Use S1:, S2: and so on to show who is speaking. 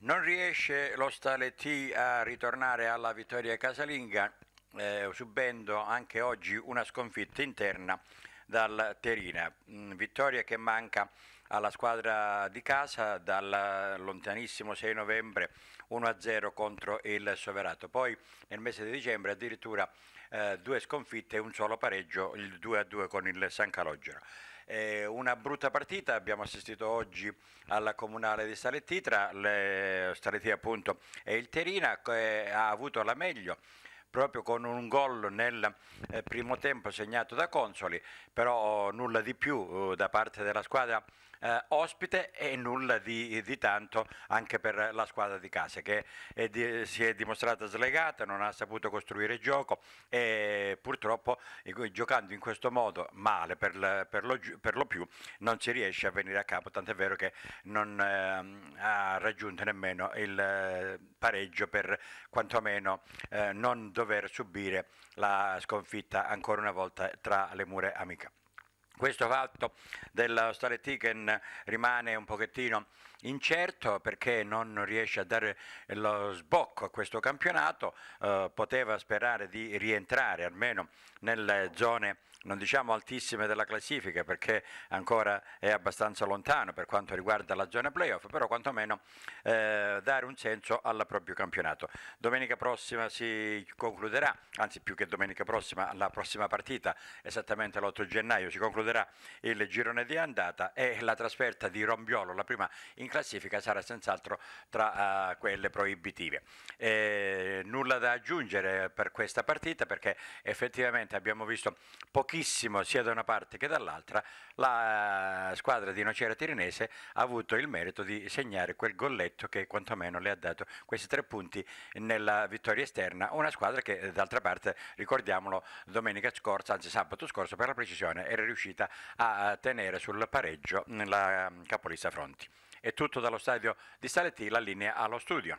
S1: Non riesce l'ostale T a ritornare alla vittoria casalinga, eh, subendo anche oggi una sconfitta interna dal Terina, mm, vittoria che manca alla squadra di casa dal lontanissimo 6 novembre 1-0 contro il Soverato. Poi nel mese di dicembre addirittura eh, due sconfitte e un solo pareggio, il 2-2 con il San Calogero. Eh, una brutta partita, abbiamo assistito oggi alla comunale di Saletti tra Saletti appunto e il Terina, che ha avuto la meglio proprio con un gol nel eh, primo tempo segnato da Consoli, però oh, nulla di più oh, da parte della squadra eh, ospite e nulla di, di, tanto anche per la squadra di casa che è di, si è dimostrata slegata, non ha saputo costruire gioco e purtroppo giocando in questo modo male per, per, lo, per lo, più non si riesce a venire a capo, tant'è vero che non eh, ha raggiunto nemmeno il eh, pareggio per quantomeno eh, non dover subire la sconfitta ancora una volta tra le mura amica. Questo fatto dello Ticken rimane un pochettino incerto perché non riesce a dare lo sbocco a questo campionato, eh, poteva sperare di rientrare almeno nelle zone non diciamo altissime della classifica perché ancora è abbastanza lontano per quanto riguarda la zona playoff, però quantomeno eh, dare un senso al proprio campionato. Domenica prossima si concluderà, anzi più che domenica prossima, la prossima partita esattamente l'8 gennaio si concluderà concluderà il girone di andata e la trasferta di Rombiolo, la prima in classifica, sarà senz'altro tra uh, quelle proibitive. Eh, nulla da aggiungere per questa partita perché effettivamente abbiamo visto pochissimo sia da una parte che dall'altra. La eh, squadra di Nocera Tirinese ha avuto il merito di segnare quel golletto che quantomeno le ha dato questi tre punti nella vittoria esterna. Una squadra che eh, d'altra parte, ricordiamolo, domenica scorsa, anzi sabato scorso per la precisione, era riuscita a tenere sul pareggio la mm, capolista Fronti. È tutto dallo stadio di Saletti, la linea allo studio.